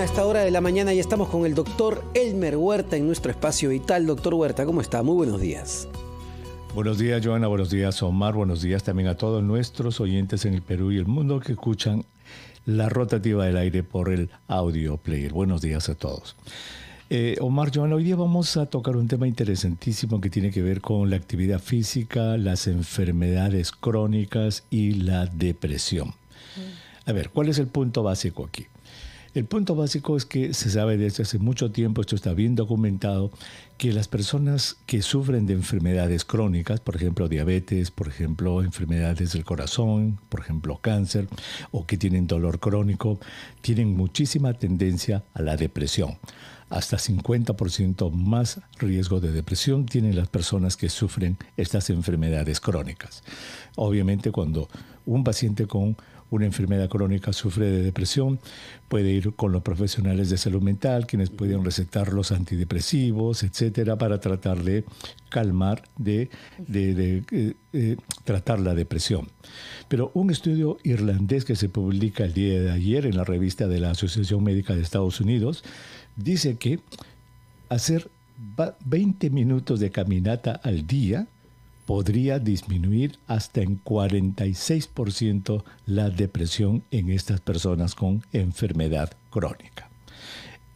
a esta hora de la mañana y estamos con el doctor Elmer Huerta en nuestro espacio vital. Doctor Huerta, ¿cómo está? Muy buenos días. Buenos días, Joana. Buenos días, Omar. Buenos días también a todos nuestros oyentes en el Perú y el mundo que escuchan la rotativa del aire por el audio player. Buenos días a todos. Eh, Omar, Joana, hoy día vamos a tocar un tema interesantísimo que tiene que ver con la actividad física, las enfermedades crónicas y la depresión. Mm. A ver, ¿cuál es el punto básico aquí? El punto básico es que se sabe desde hace mucho tiempo, esto está bien documentado, que las personas que sufren de enfermedades crónicas, por ejemplo diabetes, por ejemplo enfermedades del corazón, por ejemplo cáncer, o que tienen dolor crónico, tienen muchísima tendencia a la depresión. Hasta 50% más riesgo de depresión tienen las personas que sufren estas enfermedades crónicas. Obviamente cuando un paciente con una enfermedad crónica sufre de depresión, puede ir con los profesionales de salud mental, quienes pueden recetar los antidepresivos, etcétera, para tratar de calmar, de, eh, eh, tratar la depresión. Pero un estudio irlandés que se publica el día de ayer en la revista de la Asociación Médica de Estados Unidos dice que hacer 20 minutos de caminata al día podría disminuir hasta en 46% la depresión en estas personas con enfermedad crónica.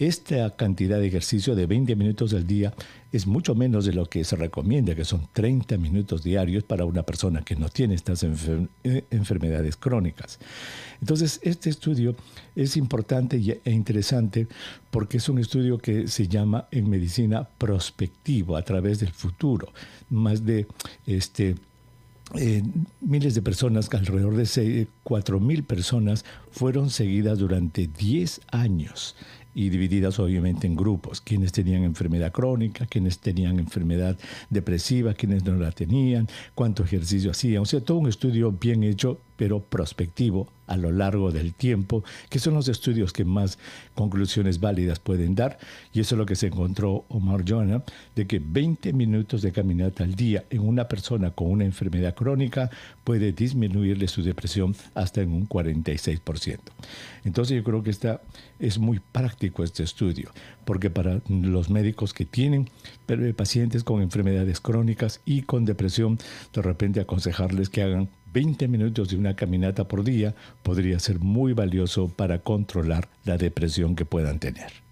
Esta cantidad de ejercicio de 20 minutos al día es mucho menos de lo que se recomienda, que son 30 minutos diarios para una persona que no tiene estas eh, enfermedades crónicas. Entonces, este estudio es importante e interesante porque es un estudio que se llama en medicina prospectivo, a través del futuro, más de este, eh, miles de personas, alrededor de 4.000 personas, fueron seguidas durante 10 años y divididas obviamente en grupos, quienes tenían enfermedad crónica, quienes tenían enfermedad depresiva, quienes no la tenían, cuánto ejercicio hacían, o sea, todo un estudio bien hecho pero prospectivo a lo largo del tiempo, que son los estudios que más conclusiones válidas pueden dar. Y eso es lo que se encontró Omar Jonah, de que 20 minutos de caminata al día en una persona con una enfermedad crónica puede disminuirle su depresión hasta en un 46%. Entonces yo creo que es muy práctico este estudio, porque para los médicos que tienen eh, pacientes con enfermedades crónicas y con depresión, de repente aconsejarles que hagan 20 minutos de una caminata por día podría ser muy valioso para controlar la depresión que puedan tener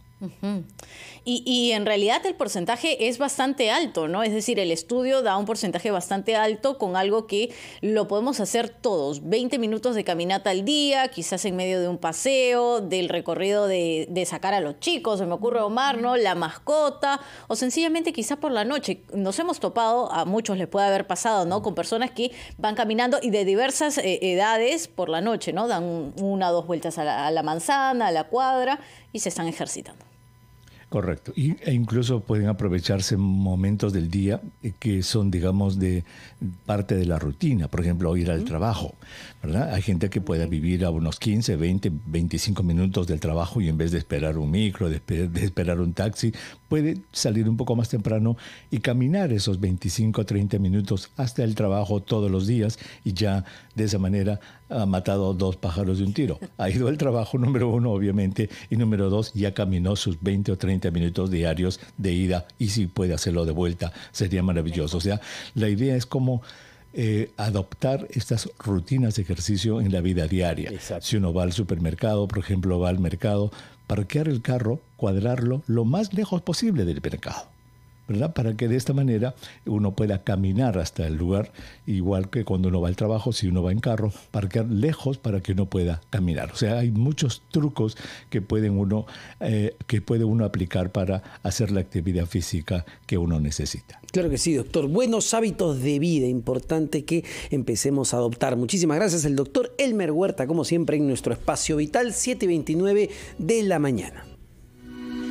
y, en realidad el porcentaje es bastante alto, ¿no? Es decir, el estudio da un porcentaje bastante alto con algo que lo podemos hacer todos. 20 minutos de caminata al día, quizás en medio de un paseo, del recorrido de, sacar a los chicos, se me ocurre Omar, ¿no? La mascota, o sencillamente quizás por la noche. Nos hemos topado, a muchos les puede haber pasado, ¿no? Con personas que van caminando y de diversas eh, edades por la noche, ¿no? Dan una o dos vueltas a la manzana, a la cuadra y se están ejercitando. Correcto. Y, e incluso pueden aprovecharse momentos del día eh, que son, digamos, de parte de la rutina. Por ejemplo, ir al trabajo. ¿verdad? Hay gente que puede vivir a unos 15, 20, 25 minutos del trabajo y en vez de esperar un micro, de, esperar un taxi, puede salir un poco más temprano y caminar esos 25, 30 minutos hasta el trabajo todos los días y ya de esa manera ha matado dos pájaros de un tiro. Ha ido al trabajo número uno, obviamente, y número dos, ya caminó sus 20 o 30 minutos diarios de ida y si puede hacerlo de vuelta, sería maravilloso. O sea, la idea es como... Eh, adoptar estas rutinas de ejercicio en la vida diaria. Si uno va al supermercado, por ejemplo, va al mercado, parquear el carro, cuadrarlo lo más lejos posible del mercado. Para que de esta manera uno pueda caminar hasta el lugar, igual que cuando uno va al trabajo, si uno va en carro, parquear lejos para que uno pueda caminar. O sea, hay muchos trucos que, pueden uno, eh, que puede uno aplicar para hacer la actividad física que uno necesita. Claro que sí, doctor. Buenos hábitos de vida, importante que empecemos a adoptar. Muchísimas gracias, el doctor Elmer Huerta, como siempre, en nuestro espacio vital, 729 de la mañana.